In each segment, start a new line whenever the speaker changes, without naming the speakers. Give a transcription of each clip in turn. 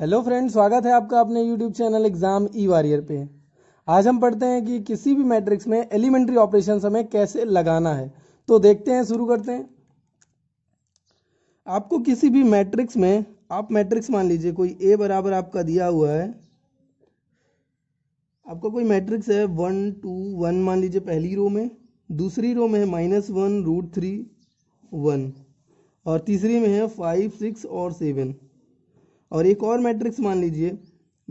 hello friend स्वागत है आपका अपने YouTube channel exam e warrior पे आज हम पढ़ते हैं कि किसी भी मैट्रिक्स में एलिमेंट्री ऑपरेशन हमें कैसे लगाना है तो देखते हैं शुरू करते हैं आपको किसी भी मैट्रिक्स में आप मैट्रिक्स मान लीजिए कोई ए बराबर आपका दिया हुआ है आपका कोई मैट्रिक्स है वन टू वन मान लीजिए पहली रो में दूसरी रो में है minus one root three one और तीसरी में है फाइव सिक्स और सेवन और एक और मैट्रिक्स मान लीजिए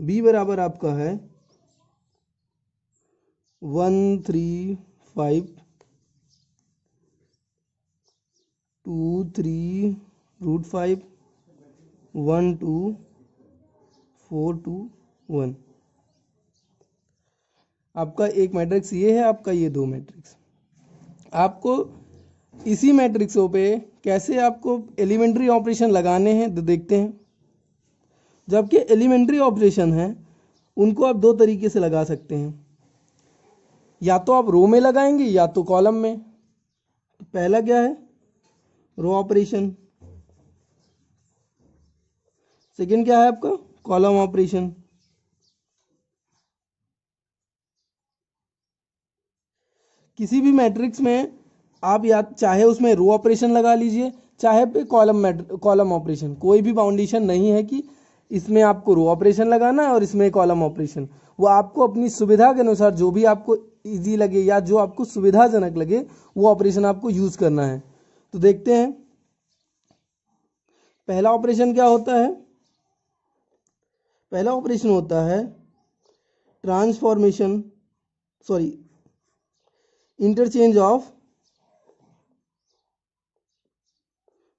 बी बराबर आपका है one three five two three root five one two four two one आपका एक मैट्रिक्स ये है आपका ये दो मैट्रिक्स आपको इसी मैट्रिक्सों पे कैसे आपको एलिमेंट्री ऑपरेशन लगाने हैं तो देखते हैं जबकि एलिमेंट्री ऑपरेशन है उनको आप दो तरीके से लगा सकते हैं या तो आप रो में लगाएंगे या तो कॉलम में पहला क्या है रो ऑपरेशन सेकंड क्या है आपका कॉलम ऑपरेशन किसी भी मैट्रिक्स में आप या चाहे उसमें रो ऑपरेशन लगा लीजिए चाहे पे कॉलम कॉलम ऑपरेशन कोई भी बाउंडेशन नहीं है कि इसमें आपको रो ऑपरेशन लगाना है और इसमें कॉलम ऑपरेशन वो आपको अपनी सुविधा के अनुसार जो भी आपको ईजी लगे या जो आपको सुविधाजनक लगे वो ऑपरेशन आपको यूज करना है तो देखते हैं पहला ऑपरेशन क्या होता है पहला ऑपरेशन होता है transformation sorry interchange of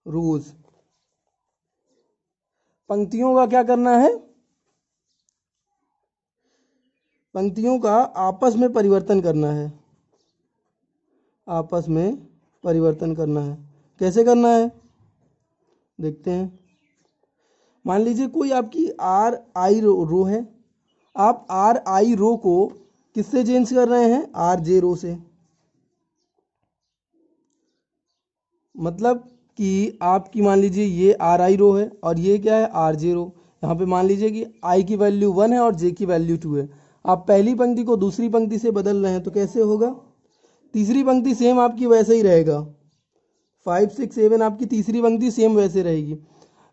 rows पंक्तियों का क्या करना है पंक्तियों का आपस में परिवर्तन करना है आपस में परिवर्तन करना है कैसे करना है देखते हैं मान लीजिए कोई आपकी आर आई रो, रो है आप आर आई रो को किससे चेंज कर रहे हैं आर जे रो से मतलब कि आपकी मान लीजिए ये आर आई रो है और ये क्या है आर जे रो यहाँ पे मान लीजिए कि आई की वैल्यू वन है और जे की वैल्यू टू है आप पहली पंक्ति को दूसरी पंक्ति से बदल रहे हैं तो कैसे होगा तीसरी पंक्ति सेम आपकी वैसे ही रहेगा फाइव सिक्स सेवन आपकी तीसरी पंक्ति सेम वैसे रहेगी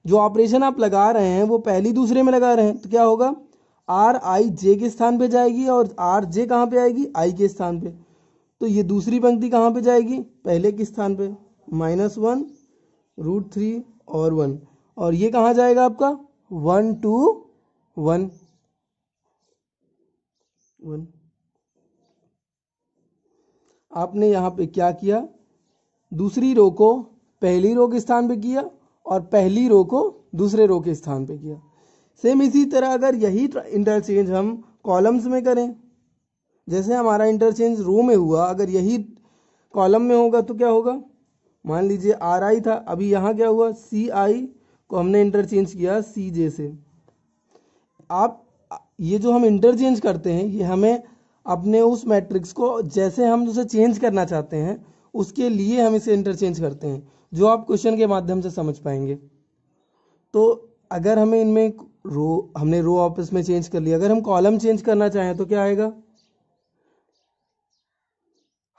जो ऑपरेशन आप लगा रहे हैं वो पहली दूसरे में लगा रहे हैं तो क्या होगा आर आई जे के स्थान पे जाएगी और आर जे कहाँ पे आएगी आई के स्थान पे तो ये दूसरी पंक्ति कहाँ पे जाएगी पहले के स्थान पे माइनस वन रूट थ्री और वन और ये कहाँ जाएगा आपका वन टू वन वन आपने यहाँ पे क्या किया दूसरी रो को पहली रो के स्थान पे किया और पहली रो को दूसरे रो के स्थान पे किया सेम इसी तरह अगर यही इंटरचेंज हम कॉलम्स में करें जैसे हमारा इंटरचेंज रो में हुआ अगर यही कॉलम में होगा तो क्या होगा मान लीजिए आर आई था अभी यहाँ क्या हुआ सी आई को हमने इंटरचेंज किया सी जे से आप ये जो हम इंटरचेंज करते हैं ये हमें अपने उस मैट्रिक्स को जैसे हम उसे चेंज करना चाहते हैं उसके लिए हम इसे इंटरचेंज करते हैं जो आप क्वेश्चन के माध्यम से समझ पाएंगे तो अगर हमें इनमें रो हमने रो ऑफिस में चेंज कर लिया अगर हम कॉलम चेंज करना चाहें तो क्या आएगा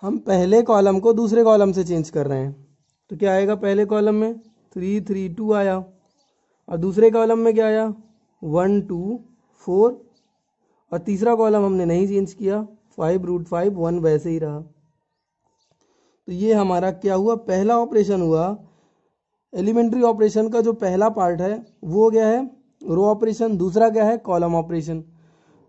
हम पहले कॉलम को दूसरे कॉलम से चेंज कर रहे हैं तो क्या आएगा पहले कॉलम में थ्री थ्री टू आया और दूसरे कॉलम में क्या आया वन टू फोर और तीसरा कॉलम हमने नहीं चेंज किया फाइव रूट फाइव वन वैसे ही रहा तो ये हमारा क्या हुआ पहला ऑपरेशन हुआ एलिमेंट्री ऑपरेशन का जो पहला पार्ट है वो क्या है रो ऑपरेशन दूसरा क्या है कॉलम ऑपरेशन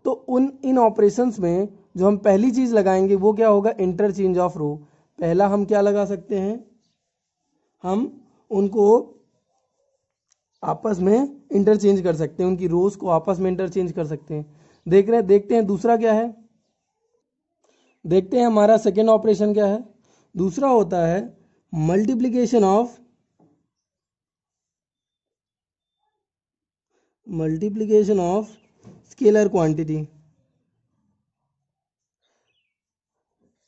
तो उन इन ऑपरेशंस में जो हम पहली चीज़ लगाएंगे वो क्या होगा इंटरचेंज ऑफ रो पहला हम क्या लगा सकते हैं हम उनको आपस में इंटरचेंज कर सकते हैं उनकी रोज को आपस में इंटरचेंज कर सकते हैं देख रहे हैं देखते हैं दूसरा क्या है देखते हैं हमारा सेकेंड ऑपरेशन क्या है दूसरा होता है multiplication of multiplication of scalar quantity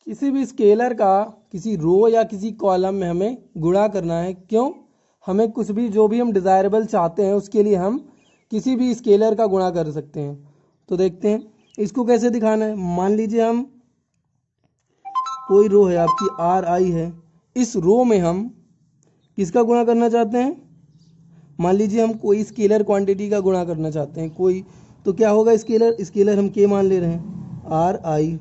किसी भी स्केलर का किसी रो या किसी कॉलम में हमें गुणा करना है क्यों हमें कुछ भी जो भी हम डिज़ायरेबल चाहते हैं उसके लिए हम किसी भी स्केलर का गुणा कर सकते हैं तो देखते हैं इसको कैसे दिखाना है मान लीजिए हम कोई रो है आपकी आर आई है इस रो में हम किसका गुणा करना चाहते हैं मान लीजिए हम कोई स्केलर क्वांटिटी का गुणा करना चाहते हैं कोई तो क्या होगा स्केलर स्केलर हम के मान ले रहे हैं आर आई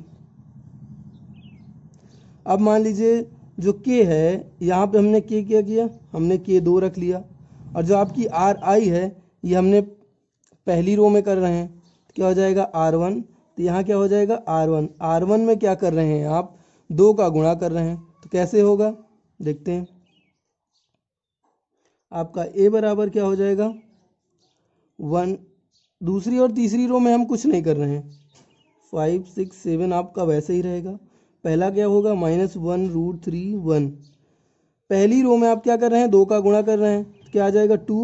अब मान लीजिए जो के है यहाँ पे हमने के क्या किया हमने के दो रख लिया और जो आपकी आर आई है ये हमने पहली रो में कर रहे हैं तो क्या हो जाएगा आर वन तो यहाँ क्या हो जाएगा आर वन आर वन में क्या कर रहे हैं आप दो का गुणा कर रहे हैं तो कैसे होगा देखते हैं आपका ए बराबर क्या हो जाएगा वन दूसरी और तीसरी रो में हम कुछ नहीं कर रहे हैं फाइव सिक्स सेवन आपका वैसे ही रहेगा पहला क्या होगा minus one root three one पहली रो में आप क्या कर रहे हैं दो का गुणा कर रहे हैं तो क्या आ जाएगा टू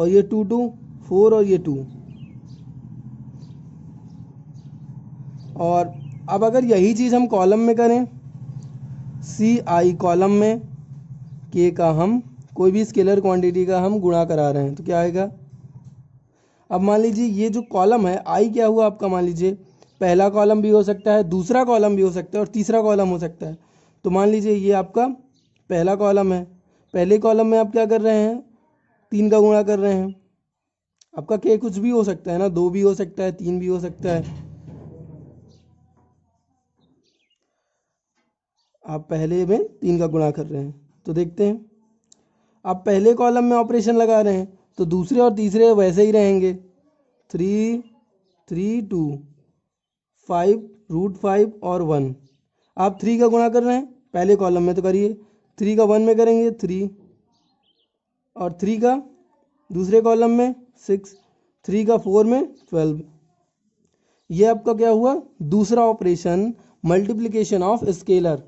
और ये टू टू फोर और ये टू और अब अगर यही चीज़ हम कॉलम में करें सी आई कॉलम में के का हम कोई भी स्केलर क्वांटिटी का हम गुणा करा रहे हैं तो क्या आएगा अब मान लीजिए ये जो कॉलम है आई क्या हुआ आपका मान लीजिए पहला कॉलम भी हो सकता है दूसरा कॉलम भी हो सकता है और तीसरा कॉलम हो सकता है तो मान लीजिए ये आपका पहला कॉलम है पहले कॉलम में आप क्या कर रहे हैं तीन का गुणा कर रहे हैं आपका के कुछ भी हो सकता है ना दो भी हो सकता है तीन भी हो सकता है आप पहले में तीन का गुणा कर रहे हैं तो देखते हैं आप पहले कॉलम में ऑपरेशन लगा रहे हैं तो दूसरे और तीसरे वैसे ही रहेंगे three three two five root five और वन आप थ्री का गुणा कर रहे हैं पहले कॉलम में तो करिए थ्री का वन में करेंगे थ्री और थ्री का दूसरे कॉलम में सिक्स थ्री का फोर में ट्वेल्व ये आपका क्या हुआ दूसरा ऑपरेशन मल्टीप्लिकेशन ऑफ स्केलर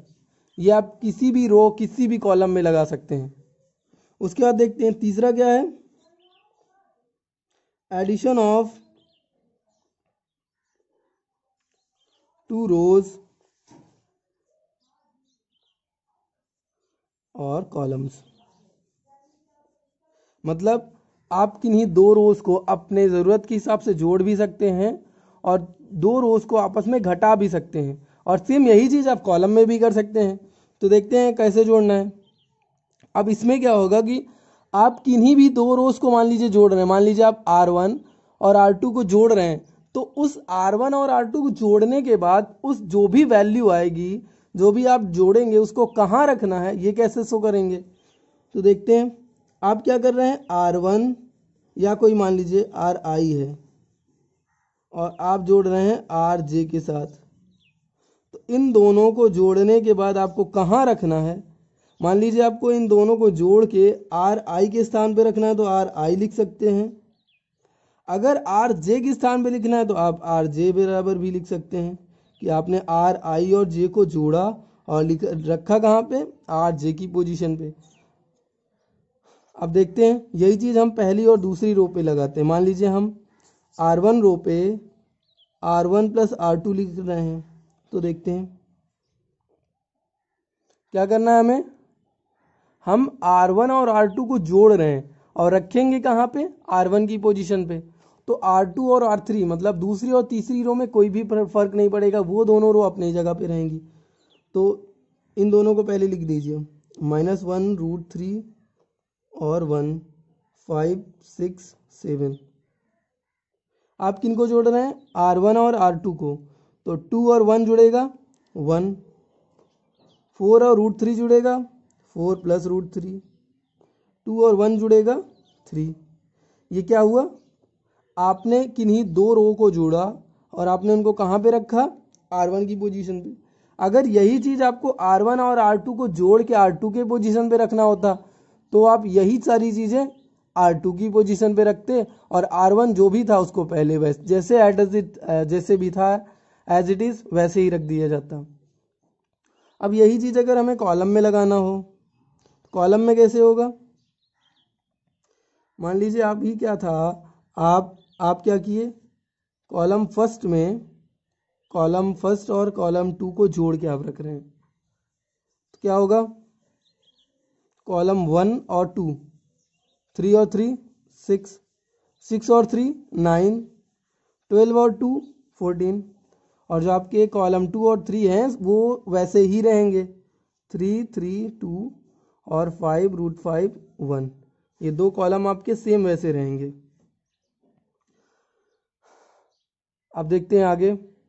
ये आप किसी भी रो किसी भी कॉलम में लगा सकते हैं उसके बाद देखते हैं तीसरा क्या है एडिशन ऑफ टू रोज और कॉलम्स मतलब आप किन्हीं दो रोज को अपने ज़रूरत के हिसाब से जोड़ भी सकते हैं और दो रोज को आपस में घटा भी सकते हैं और सेम यही चीज़ आप कॉलम में भी कर सकते हैं तो देखते हैं कैसे जोड़ना है अब इसमें क्या होगा कि आप किन्हीं भी दो रोज को मान लीजिए जोड़ रहे हैं मान लीजिए आप आर वन और आर टू को जोड़ रहे हैं तो उस R1 और R2 को जोड़ने के बाद उस जो भी वैल्यू आएगी जो भी आप जोड़ेंगे उसको कहाँ रखना है ये कैसे शो करेंगे तो देखते हैं आप क्या कर रहे हैं R1 या कोई मान लीजिए आर आई है और आप जोड़ रहे हैं आर जे के साथ तो इन दोनों को जोड़ने के बाद आपको कहाँ रखना है मान लीजिए आपको इन दोनों को जोड़ के आर आई के स्थान पर रखना है तो आर आई लिख सकते हैं अगर आर जे के स्थान पर लिखना है तो आप आर जे बराबर भी लिख सकते हैं कि आपने आर आई और जे को जोड़ा और लिख रखा कहाँ पे आर जे की पोजीशन पे अब देखते हैं यही चीज़ हम पहली और दूसरी रो पे लगाते हैं मान लीजिए हम आर वन रो पे R one plus R two लिख रहे हैं तो देखते हैं क्या करना है हमें हम आर वन और आर टू को जोड़ रहे हैं और रखेंगे कहाँ पे आर वन की पोजीशन पे तो R2 और R3 मतलब दूसरी और तीसरी रो में कोई भी फर्क नहीं पड़ेगा वो दोनों रो अपनी जगह पे रहेंगी तो इन दोनों को पहले लिख दीजिए माइनस वन रूट थ्री और वन फाइव सिक्स सेवन आप किन को जोड़ रहे हैं आर वन और आर टू को तो टू और वन जुड़ेगा वन फोर और रूट थ्री जुड़ेगा four plus root three two और वन जुड़ेगा थ्री ये क्या हुआ आपने किन्हीं दो रो को जोड़ा और आपने उनको कहाँ पे रखा आर वन की पोजीशन पे अगर यही चीज़ आपको आर वन और आर टू को जोड़ के आर टू के पोजीशन पे रखना होता तो आप यही सारी चीज़ें आर टू की पोजीशन पे रखते और आर वन जो भी था उसको पहले वैसे जैसे एट एज इट जैसे भी था एज इट इज़ वैसे ही रख दिया जाता अब यही चीज़ अगर हमें कॉलम में लगाना हो कॉलम तो में कैसे होगा मान लीजिए आप ही क्या था आप आप क्या किए कॉलम फर्स्ट में कॉलम फर्स्ट और कॉलम टू को जोड़ के आप रख रहे हैं तो क्या होगा कॉलम वन और टू थ्री और थ्री सिक्स सिक्स और थ्री नाइन ट्वेल्व और टू फोर्टीन और जो आपके कॉलम टू और थ्री हैं वो वैसे ही रहेंगे थ्री थ्री टू और फाइव रूट फाइव वन ये दो कॉलम आपके सेम वैसे रहेंगे अब देखते हैं आगे